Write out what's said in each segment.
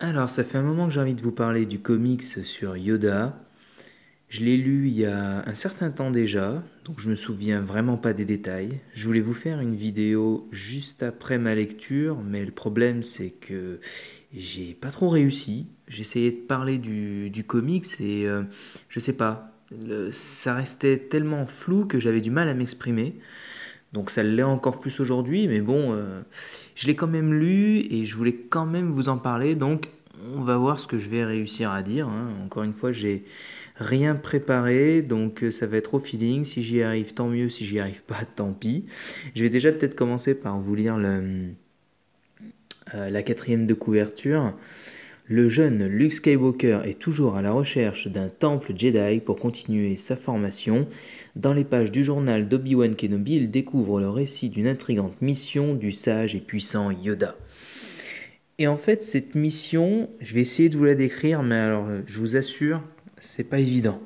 Alors, ça fait un moment que j'ai envie de vous parler du comics sur Yoda. Je l'ai lu il y a un certain temps déjà, donc je me souviens vraiment pas des détails. Je voulais vous faire une vidéo juste après ma lecture, mais le problème c'est que j'ai pas trop réussi. J'essayais de parler du, comics et euh, je sais pas, ça restait tellement flou que j'avais du mal à m'exprimer. Donc ça l'est encore plus aujourd'hui, mais bon, euh, je l'ai quand même lu et je voulais quand même vous en parler, donc on va voir ce que je vais réussir à dire. Hein. Encore une fois, j'ai rien préparé, donc euh, ça va être au feeling. Si j'y arrive, tant mieux. Si j'y arrive pas, tant pis. Je vais déjà peut-être commencer par vous lire euh, la quatrième de couverture. Le jeune Luke Skywalker est toujours à la recherche d'un temple Jedi pour continuer sa formation. Dans les pages du journal d'Obi-Wan Kenobi, il découvre le récit d'une intrigante mission du sage et puissant Yoda. Et en fait, cette mission, je vais essayer de vous la décrire, mais alors je vous assure, c'est pas évident.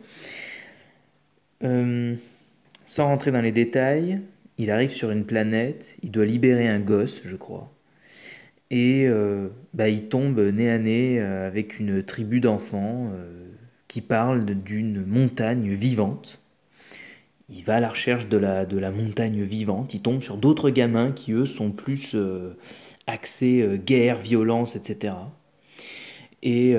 Euh, sans rentrer dans les détails, il arrive sur une planète, il doit libérer un gosse, je crois et euh, bah, il tombe nez à nez euh, avec une tribu d'enfants euh, qui parle d'une montagne vivante. Il va à la recherche de la, montagne vivante, il tombe sur d'autres gamins qui eux sont plus axés guerre, violence, etc. Et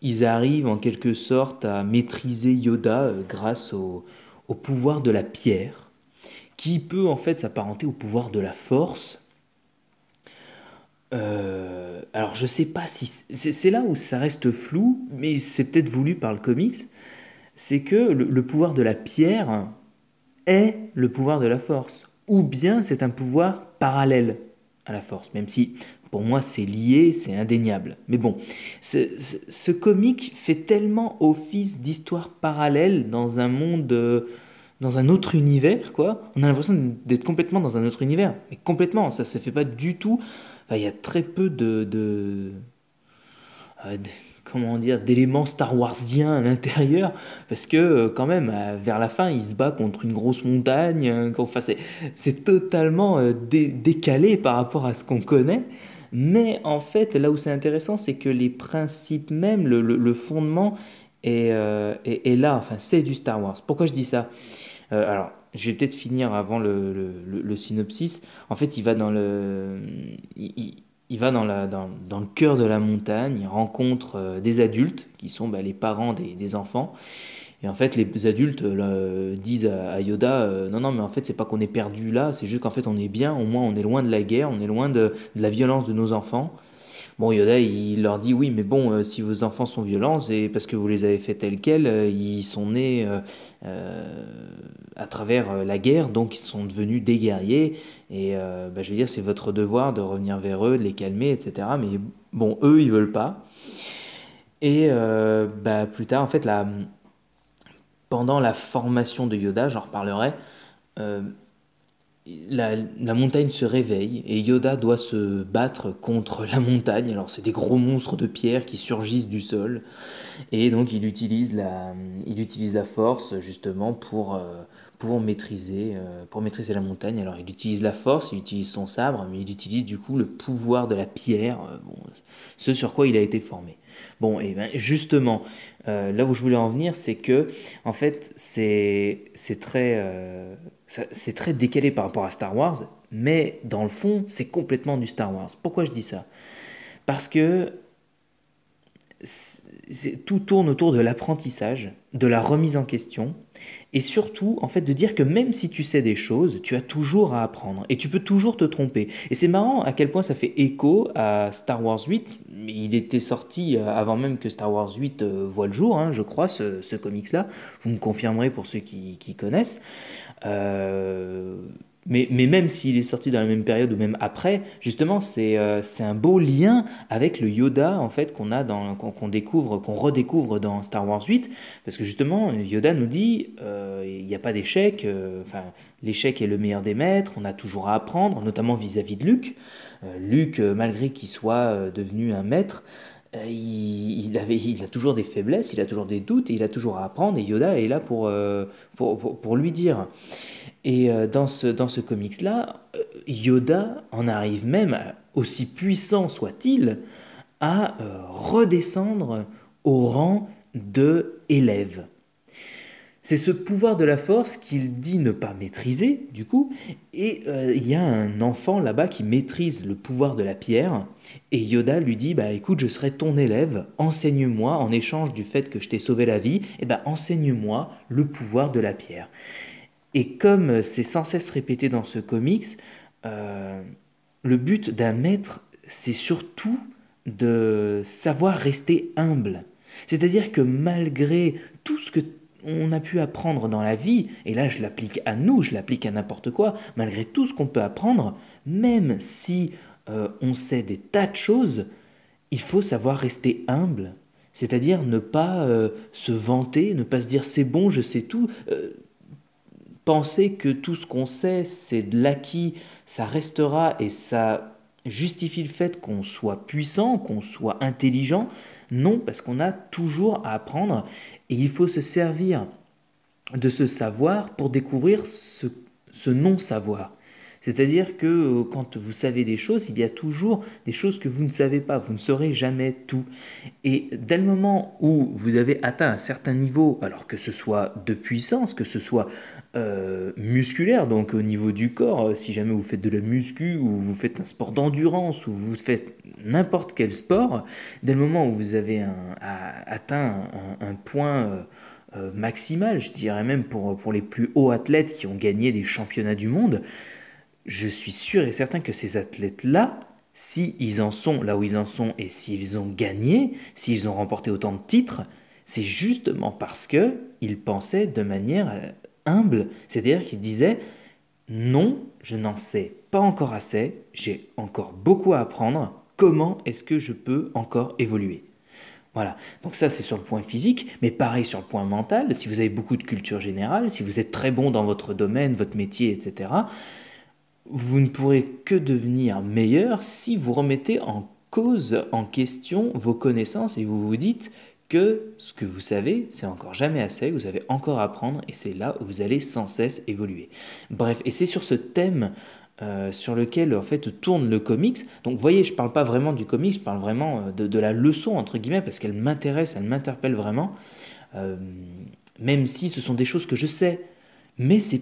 ils arrivent en quelque sorte à maîtriser Yoda grâce au pouvoir de la pierre, qui peut en fait s'apparenter au pouvoir de la force, euh, alors je sais pas si c'est là où ça reste flou, mais c'est peut-être voulu par le comics. C'est que le, pouvoir de la pierre est le pouvoir de la force, ou bien c'est un pouvoir parallèle à la force, même si pour moi c'est lié, c'est indéniable. Mais bon, ce, ce, fait tellement office d'histoire parallèle dans un monde euh, dans un autre univers, quoi. On a l'impression d'être complètement dans un autre univers. Mais complètement, ça ne se fait pas du tout il y a très peu de, euh, comment dire d'éléments Star Warsiens à l'intérieur parce que euh, quand même euh, vers la fin il se bat contre une grosse montagne hein, c'est totalement décalé par rapport à ce qu'on connaît mais en fait là où c'est intéressant c'est que les principes même le, fondement est, là enfin c'est du Star Wars pourquoi je dis ça euh, alors, je vais peut-être finir avant le, synopsis. En fait, il va dans le, il, va dans, la, dans, le cœur de la montagne, il rencontre euh, des adultes qui sont bah, les parents des, enfants. Et en fait, les adultes euh, disent à, Yoda Non, non, mais en fait, c'est pas qu'on est perdu là, c'est juste qu'en fait, on est bien, au moins, on est loin de la guerre, on est loin de la violence de nos enfants. Bon, Yoda, il leur dit oui, mais bon, euh, si vos enfants sont violents, c'est parce que vous les avez faits tels quels, euh, ils sont nés euh, à travers la guerre, donc ils sont devenus des guerriers. Et bah, je veux dire, c'est votre devoir de revenir vers eux, de les calmer, etc. Mais bon, eux, ils veulent pas. Et bah, plus tard, en fait, la, pendant la formation de Yoda, j'en reparlerai la, montagne se réveille et Yoda doit se battre contre la montagne. Alors c'est des gros monstres de pierre qui surgissent du sol et donc il utilise la, il utilise la force justement pour, euh, pour, maîtriser, euh, pour maîtriser la montagne. Alors il utilise la force, il utilise son sabre, mais il utilise du coup le pouvoir de la pierre, euh, ce sur quoi il a été formé. Bon, et ben justement, là où je voulais en venir, c'est que en fait c'est très c'est très décalé par rapport à Star Wars, mais dans le fond, c'est complètement du Star Wars. Pourquoi je dis ça Parce que tout tourne autour de l'apprentissage, de la remise en question, et surtout, en fait, de dire que même si tu sais des choses, tu as toujours à apprendre, et tu peux toujours te tromper. Et c'est marrant à quel point ça fait écho à Star Wars 8, mais il était sorti euh, avant même que Star Wars 8 euh, voit le jour, hein, je crois, ce, ce comics-là. Vous me confirmerez pour ceux qui, qui connaissent. Euh mais, même s'il est sorti dans la même période ou même après, justement, c'est euh, un beau lien avec le Yoda en fait qu'on a dans qu'on découvre, qu'on redécouvre dans Star Wars 8, parce que justement, Yoda nous dit, euh, il n'y a pas d'échec. Euh, enfin, l'échec est le meilleur des maîtres. On a toujours à apprendre, notamment vis-à-vis de Luke. Luke, malgré qu'il soit devenu un maître, il, avait, il a toujours des faiblesses, il a toujours des doutes, et il a toujours à apprendre. Et Yoda est là pour, pour, pour lui dire. Et euh, dans ce, dans ce comics-là, euh, Yoda en arrive même, aussi puissant soit-il, à euh, redescendre au rang de élève. C'est ce pouvoir de la force qu'il dit ne pas maîtriser, du coup, et il y a un enfant là-bas qui maîtrise le pouvoir de la pierre, et Yoda lui dit, bah écoute, je serai ton élève, enseigne-moi, en échange du fait que je t'ai sauvé la vie, et eh ben, enseigne-moi le pouvoir de la pierre. Et comme c'est sans cesse répété dans ce comics, euh, le but d'un maître, c'est surtout de savoir rester humble. C'est-à-dire que malgré tout ce que on a pu apprendre dans la vie, et là je l'applique à nous, je l'applique à n'importe quoi, malgré tout ce qu'on peut apprendre, même si euh, on sait des tas de choses, il faut savoir rester humble. C'est-à-dire ne pas euh, se vanter, ne pas se dire c'est bon, je sais tout penser que tout ce qu'on sait, c'est de l'acquis, ça restera et ça justifie le fait qu'on soit puissant, qu'on soit intelligent. Non, parce qu'on a toujours à apprendre et il faut se servir de ce savoir pour découvrir ce, ce non-savoir. C'est-à-dire que euh, quand vous savez des choses, il y a toujours des choses que vous ne savez pas, vous ne saurez jamais tout. Et dès le moment où vous avez atteint un certain niveau, alors que ce soit de puissance, que ce soit euh, musculaire, donc au niveau du corps, euh, si jamais vous faites de la muscu ou vous faites un sport d'endurance ou vous faites n'importe quel sport, dès le moment où vous avez un, atteint un, point... maximal, je dirais même pour, pour les plus hauts athlètes qui ont gagné des championnats du monde, je suis sûr et certain que ces athlètes-là, s'ils en sont là où ils en sont et s'ils ont gagné, s'ils ont remporté autant de titres, c'est justement parce que ils pensaient de manière euh, humble, c'est-à-dire qu'ils disaient non, je n'en sais pas encore assez, j'ai encore beaucoup à apprendre, comment est-ce que je peux encore évoluer voilà, donc ça c'est sur le point physique, mais pareil sur le point mental, si vous avez beaucoup de culture générale, si vous êtes très bon dans votre domaine, votre métier, etc., vous ne pourrez que devenir meilleur si vous remettez en cause, en question vos connaissances et vous vous dites que ce que vous savez, c'est encore jamais assez, vous avez encore à apprendre et c'est là où vous allez sans cesse évoluer. Bref, et c'est sur ce thème euh, sur lequel en fait tourne le comics. Donc voyez, je parle pas vraiment du comics, je parle vraiment euh, de, la leçon entre guillemets parce qu'elle m'intéresse, elle m'interpelle vraiment. Euh, même si ce sont des choses que je sais, mais c'est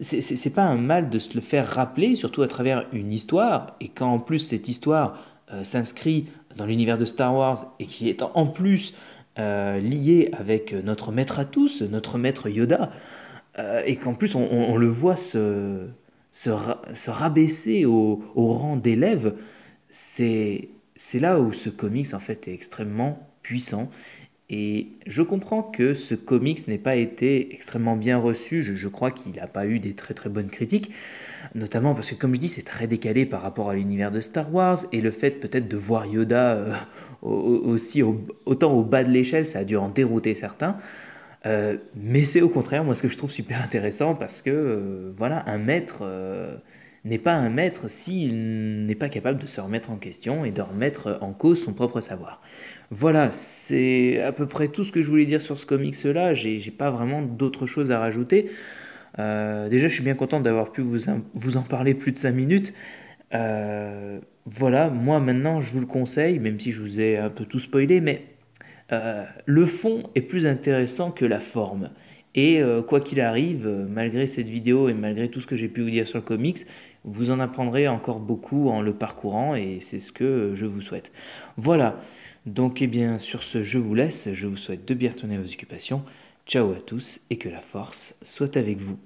c'est pas un mal de se le faire rappeler, surtout à travers une histoire, et quand en plus cette histoire euh, s'inscrit dans l'univers de Star Wars et qui est en plus euh, liée avec notre maître à tous, notre maître Yoda, euh, et qu'en plus on, le voit se, se, rabaisser au, rang d'élève, c'est là où ce comics en fait est extrêmement puissant et je comprends que ce comics n'ait pas été extrêmement bien reçu, je, crois qu'il n'a pas eu des très très bonnes critiques, notamment parce que comme je dis c'est très décalé par rapport à l'univers de Star Wars, et le fait peut-être de voir Yoda euh, aussi autant au bas de l'échelle, ça a dû en dérouter certains. Euh, mais c'est au contraire, moi, ce que je trouve super intéressant parce que, euh, voilà, un maître, n'est pas un maître s'il n'est pas capable de se remettre en question et de remettre en cause son propre savoir. Voilà, c'est à peu près tout ce que je voulais dire sur ce comics-là. J'ai pas vraiment d'autres choses à rajouter. Euh, déjà, je suis bien content d'avoir pu vous, en parler plus de 5 minutes. Euh, voilà, moi maintenant, je vous le conseille, même si je vous ai un peu tout spoilé, mais euh, le fond est plus intéressant que la forme. Et euh, quoi qu'il arrive, euh, malgré cette vidéo et malgré tout ce que j'ai pu vous dire sur le comics, vous en apprendrez encore beaucoup en le parcourant et c'est ce que euh, je vous souhaite. Voilà, donc eh bien sur ce je vous laisse, je vous souhaite de bien retourner à vos occupations, ciao à tous et que la force soit avec vous.